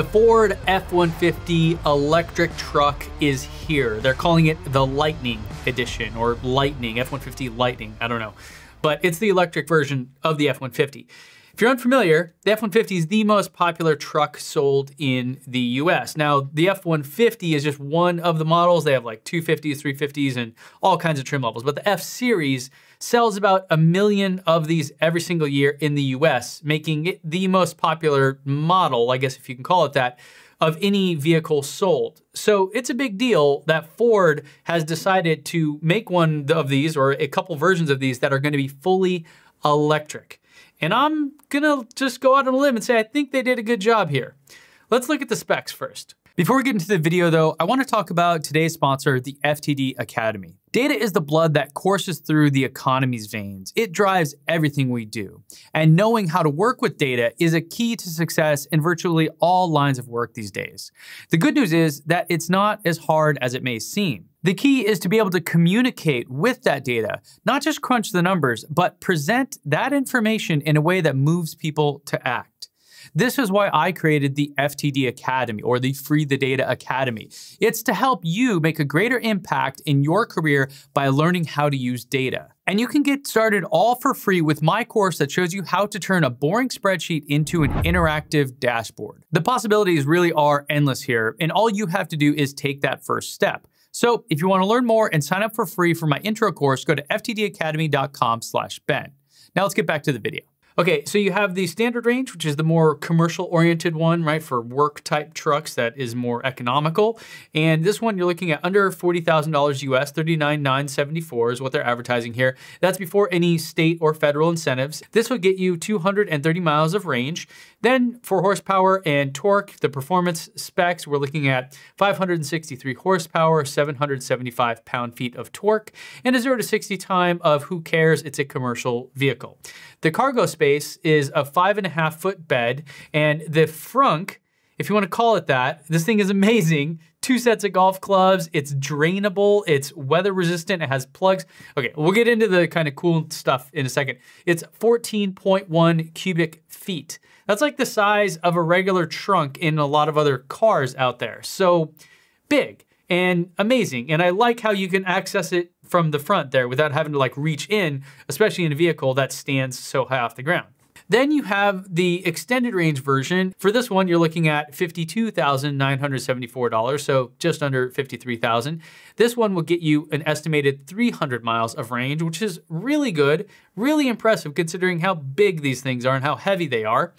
The Ford F-150 electric truck is here. They're calling it the Lightning Edition or Lightning, F-150 Lightning, I don't know. But it's the electric version of the F-150. If you're unfamiliar, the F-150 is the most popular truck sold in the US. Now, the F-150 is just one of the models. They have like 250s, 350s, and all kinds of trim levels. But the F-Series sells about a million of these every single year in the US, making it the most popular model, I guess if you can call it that, of any vehicle sold. So it's a big deal that Ford has decided to make one of these or a couple versions of these that are gonna be fully electric. And I'm gonna just go out on a limb and say I think they did a good job here. Let's look at the specs first. Before we get into the video though, I wanna talk about today's sponsor, the FTD Academy. Data is the blood that courses through the economy's veins. It drives everything we do. And knowing how to work with data is a key to success in virtually all lines of work these days. The good news is that it's not as hard as it may seem. The key is to be able to communicate with that data, not just crunch the numbers, but present that information in a way that moves people to act. This is why I created the FTD Academy or the Free the Data Academy. It's to help you make a greater impact in your career by learning how to use data. And you can get started all for free with my course that shows you how to turn a boring spreadsheet into an interactive dashboard. The possibilities really are endless here, and all you have to do is take that first step. So if you want to learn more and sign up for free for my intro course, go to ftdacademy.com slash Ben. Now let's get back to the video. Okay, so you have the standard range, which is the more commercial-oriented one, right, for work-type trucks that is more economical. And this one, you're looking at under $40,000 US, 39,974 is what they're advertising here. That's before any state or federal incentives. This would get you 230 miles of range. Then for horsepower and torque, the performance specs, we're looking at 563 horsepower, 775 pound-feet of torque, and a 0 to 60 time of who cares, it's a commercial vehicle. The cargo specs space is a five and a half foot bed, and the frunk, if you want to call it that, this thing is amazing. Two sets of golf clubs, it's drainable, it's weather resistant, it has plugs. Okay, we'll get into the kind of cool stuff in a second. It's 14.1 cubic feet. That's like the size of a regular trunk in a lot of other cars out there. So big and amazing. And I like how you can access it from the front there without having to like reach in, especially in a vehicle that stands so high off the ground. Then you have the extended range version. For this one, you're looking at $52,974, so just under 53,000. This one will get you an estimated 300 miles of range, which is really good, really impressive considering how big these things are and how heavy they are.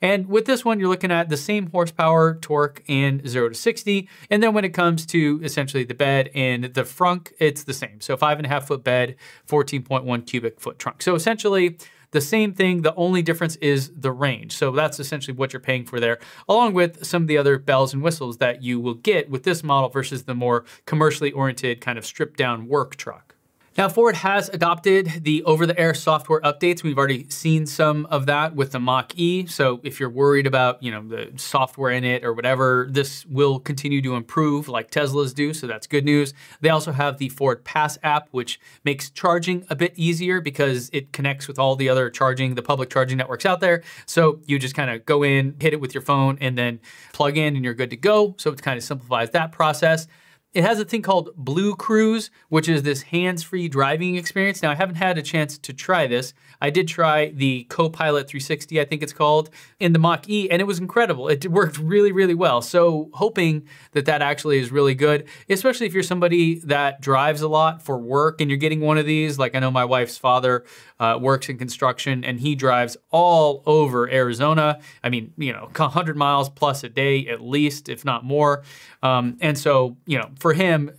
And with this one, you're looking at the same horsepower, torque, and 0 to 60. And then when it comes to essentially the bed and the frunk, it's the same. So 5.5 foot bed, 14.1 cubic foot trunk. So essentially, the same thing, the only difference is the range. So that's essentially what you're paying for there, along with some of the other bells and whistles that you will get with this model versus the more commercially oriented kind of stripped down work truck. Now, Ford has adopted the over-the-air software updates. We've already seen some of that with the Mach-E. So if you're worried about, you know, the software in it or whatever, this will continue to improve like Teslas do, so that's good news. They also have the Ford Pass app, which makes charging a bit easier because it connects with all the other charging, the public charging networks out there. So you just kind of go in, hit it with your phone, and then plug in and you're good to go. So it kind of simplifies that process. It has a thing called Blue Cruise, which is this hands-free driving experience. Now, I haven't had a chance to try this. I did try the Copilot 360, I think it's called, in the Mach-E, and it was incredible. It worked really, really well. So hoping that that actually is really good, especially if you're somebody that drives a lot for work and you're getting one of these. Like I know my wife's father uh, works in construction and he drives all over Arizona. I mean, you know, 100 miles plus a day at least, if not more. Um, and so, you know, for him,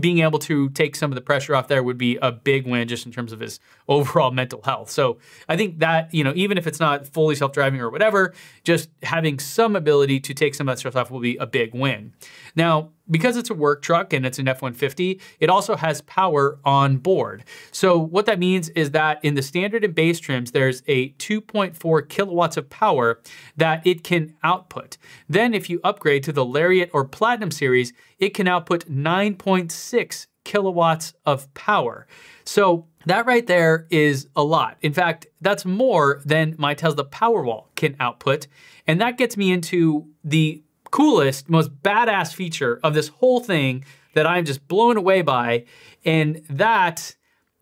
being able to take some of the pressure off there would be a big win just in terms of his overall mental health. So I think that, you know, even if it's not fully self driving or whatever, just having some ability to take some of that stress off will be a big win. Now, because it's a work truck and it's an F-150, it also has power on board. So what that means is that in the standard and base trims, there's a 2.4 kilowatts of power that it can output. Then if you upgrade to the Lariat or Platinum series, it can output 9.6 kilowatts of power. So that right there is a lot. In fact, that's more than my Tesla Powerwall can output. And that gets me into the coolest, most badass feature of this whole thing that I'm just blown away by. And that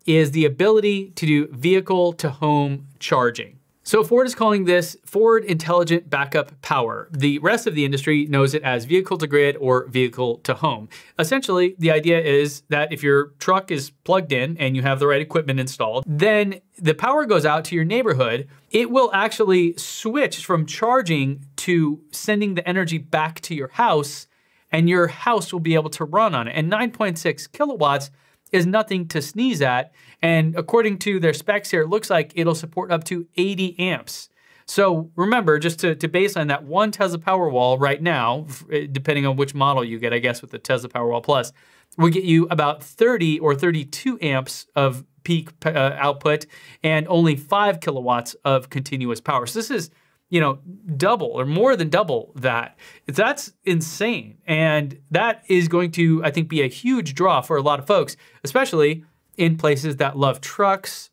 is the ability to do vehicle to home charging. So Ford is calling this Ford Intelligent Backup Power. The rest of the industry knows it as vehicle to grid or vehicle to home. Essentially, the idea is that if your truck is plugged in and you have the right equipment installed, then the power goes out to your neighborhood. It will actually switch from charging to sending the energy back to your house and your house will be able to run on it. And 9.6 kilowatts is nothing to sneeze at. And according to their specs here, it looks like it'll support up to 80 amps. So remember, just to, to baseline that one Tesla Powerwall right now, eh, depending on which model you get, I guess with the Tesla Powerwall Plus, we get you about 30 or 32 amps of peak uh, output and only five kilowatts of continuous power. So this is you know, double or more than double that. That's insane. And that is going to, I think, be a huge draw for a lot of folks, especially in places that love trucks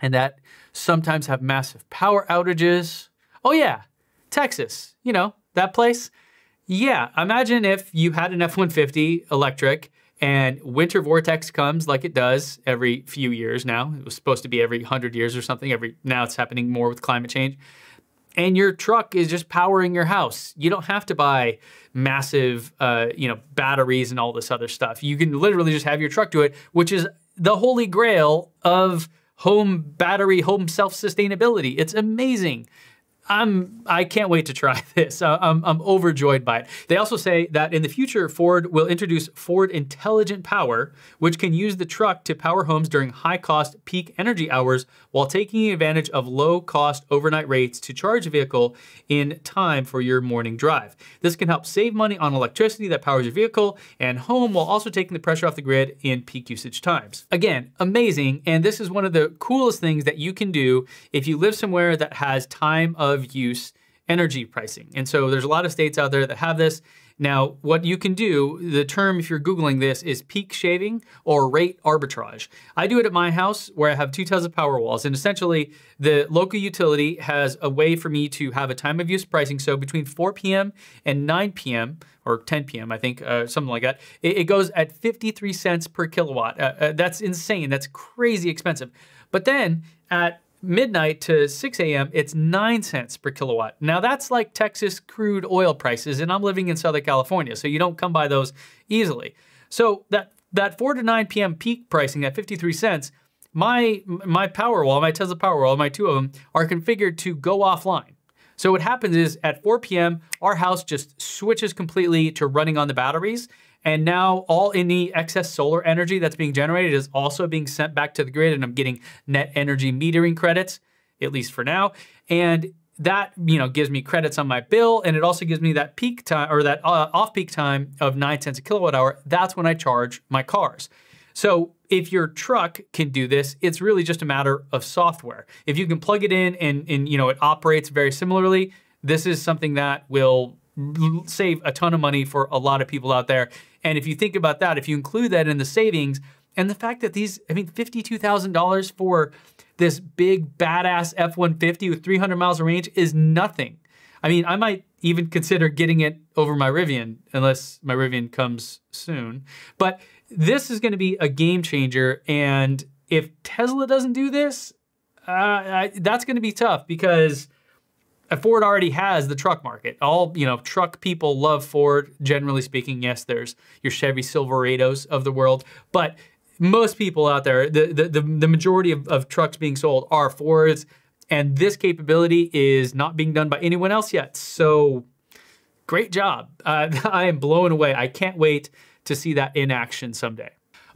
and that sometimes have massive power outages. Oh, yeah, Texas, you know, that place. Yeah, imagine if you had an F 150 electric and winter vortex comes like it does every few years now. It was supposed to be every 100 years or something. Every Now it's happening more with climate change and your truck is just powering your house. You don't have to buy massive, uh, you know, batteries and all this other stuff. You can literally just have your truck do it, which is the holy grail of home battery, home self-sustainability. It's amazing. I'm I can't wait to try this. I'm, I'm overjoyed by it. They also say that in the future, Ford will introduce Ford Intelligent Power, which can use the truck to power homes during high-cost peak energy hours while taking advantage of low-cost overnight rates to charge a vehicle in time for your morning drive. This can help save money on electricity that powers your vehicle and home while also taking the pressure off the grid in peak usage times. Again, amazing, and this is one of the coolest things that you can do if you live somewhere that has time of of use energy pricing. And so there's a lot of states out there that have this. Now, what you can do, the term if you're Googling this is peak shaving or rate arbitrage. I do it at my house where I have two Tesla power walls. And essentially, the local utility has a way for me to have a time of use pricing. So between 4 p.m. and 9 p.m., or 10 p.m., I think, uh, something like that, it, it, goes at 53 cents per kilowatt. Uh, uh, that's insane. That's crazy expensive. But then at midnight to 6 a.m., it's 9 cents per kilowatt. Now that's like Texas crude oil prices, and I'm living in Southern California, so you don't come by those easily. So that, that 4 to 9 p.m. peak pricing at 53 cents, my, my wall, my Tesla power wall, my two of them, are configured to go offline. So what happens is at 4 p.m., our house just switches completely to running on the batteries. And now all any excess solar energy that's being generated is also being sent back to the grid and I'm getting net energy metering credits, at least for now. And that you know gives me credits on my bill and it also gives me that peak time or that uh, off peak time of 9 cents a kilowatt hour that's when i charge my cars so if your truck can do this, it's really just a matter of software. If you can plug it in and, and you know it operates very similarly, this is something that will save a ton of money for a lot of people out there. And if you think about that, if you include that in the savings and the fact that these, I mean, $52,000 for this big badass F-150 with 300 miles of range is nothing. I mean, I might even consider getting it over my Rivian, unless my Rivian comes soon. But this is going to be a game changer. And if Tesla doesn't do this, uh, I, that's going to be tough because Ford already has the truck market. All, you know, truck people love Ford, generally speaking. Yes, there's your Chevy Silverados of the world, but most people out there, the, the, the, the majority of, of trucks being sold are Fords. And this capability is not being done by anyone else yet. So great job. Uh, I am blown away. I can't wait to see that in action someday.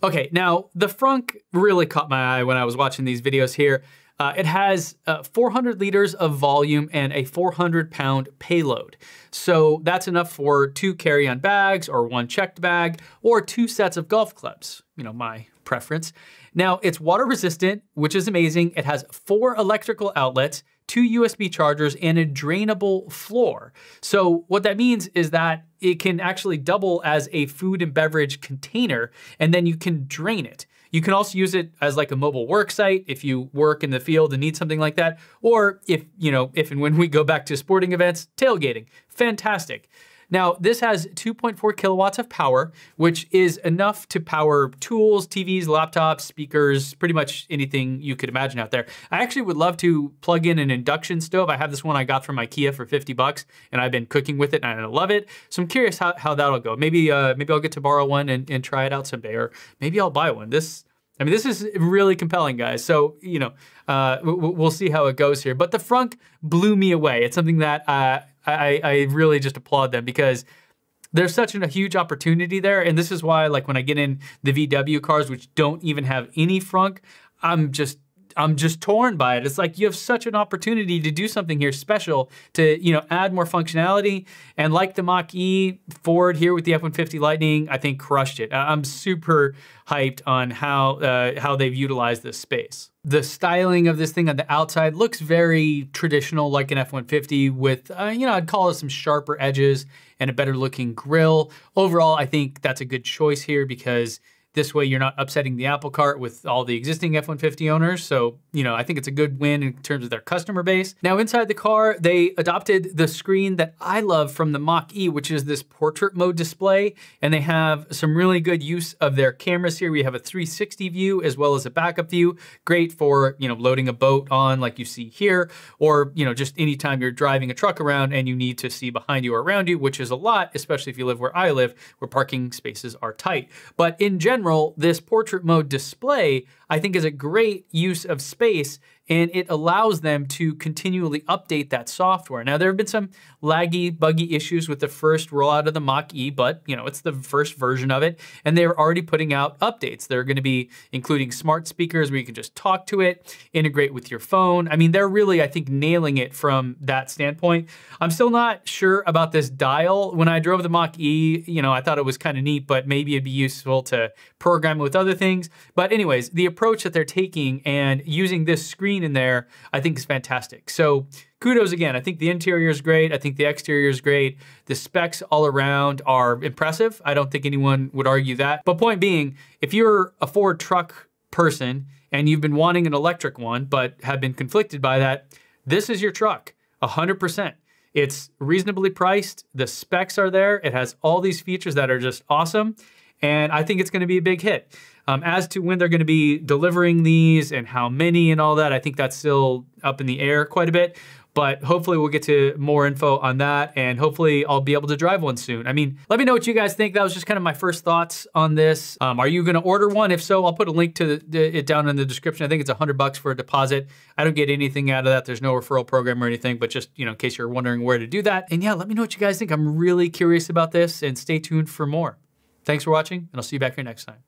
Okay, now the Frunk really caught my eye when I was watching these videos here. Uh, it has uh, 400 liters of volume and a 400 pound payload. So that's enough for two carry-on bags or one checked bag or two sets of golf clubs, you know, my preference. Now, it's water resistant, which is amazing. It has four electrical outlets, two USB chargers, and a drainable floor. So what that means is that it can actually double as a food and beverage container, and then you can drain it. You can also use it as like a mobile work site if you work in the field and need something like that, or if, you know, if and when we go back to sporting events, tailgating, fantastic. Now, this has 2.4 kilowatts of power, which is enough to power tools, TVs, laptops, speakers, pretty much anything you could imagine out there. I actually would love to plug in an induction stove. I have this one I got from Ikea for 50 bucks, and I've been cooking with it, and I love it. So I'm curious how, how that'll go. Maybe uh, maybe I'll get to borrow one and, and try it out someday, or maybe I'll buy one. This I mean, this is really compelling, guys. So, you know, uh, we'll see how it goes here. But the frunk blew me away. It's something that uh, I, I really just applaud them because there's such a huge opportunity there. And this is why, like, when I get in the VW cars, which don't even have any frunk, I'm just I'm just torn by it. It's like you have such an opportunity to do something here special to, you know, add more functionality. And like the Mach E, Ford here with the F-150 Lightning, I think crushed it. I'm super hyped on how uh, how they've utilized this space. The styling of this thing on the outside looks very traditional, like an F-150 with, uh, you know, I'd call it some sharper edges and a better looking grill. Overall, I think that's a good choice here because this way, you're not upsetting the apple cart with all the existing F-150 owners. So, you know, I think it's a good win in terms of their customer base. Now, inside the car, they adopted the screen that I love from the Mach-E, which is this portrait mode display. And they have some really good use of their cameras here. We have a 360 view as well as a backup view. Great for, you know, loading a boat on like you see here, or, you know, just anytime you're driving a truck around and you need to see behind you or around you, which is a lot, especially if you live where I live, where parking spaces are tight. But in general, general, this portrait mode display, I think is a great use of space and it allows them to continually update that software. Now, there have been some laggy, buggy issues with the first rollout of the Mach-E, but you know it's the first version of it, and they're already putting out updates. They're going to be including smart speakers where you can just talk to it, integrate with your phone. I mean, they're really, I think, nailing it from that standpoint. I'm still not sure about this dial. When I drove the Mach-E, you know, I thought it was kind of neat, but maybe it'd be useful to program it with other things. But anyways, the approach that they're taking and using this screen in there, I think is fantastic. So kudos again. I think the interior is great. I think the exterior is great. The specs all around are impressive. I don't think anyone would argue that. But point being, if you're a Ford truck person and you've been wanting an electric one, but have been conflicted by that, this is your truck, 100%. It's reasonably priced. The specs are there. It has all these features that are just awesome. And I think it's going to be a big hit. Um, as to when they're going to be delivering these and how many and all that, I think that's still up in the air quite a bit. But hopefully we'll get to more info on that and hopefully I'll be able to drive one soon. I mean, let me know what you guys think. That was just kind of my first thoughts on this. Um, are you gonna order one? If so, I'll put a link to the, the, it down in the description. I think it's 100 bucks for a deposit. I don't get anything out of that. There's no referral program or anything, but just, you know, in case you're wondering where to do that. And yeah, let me know what you guys think. I'm really curious about this and stay tuned for more. Thanks for watching and I'll see you back here next time.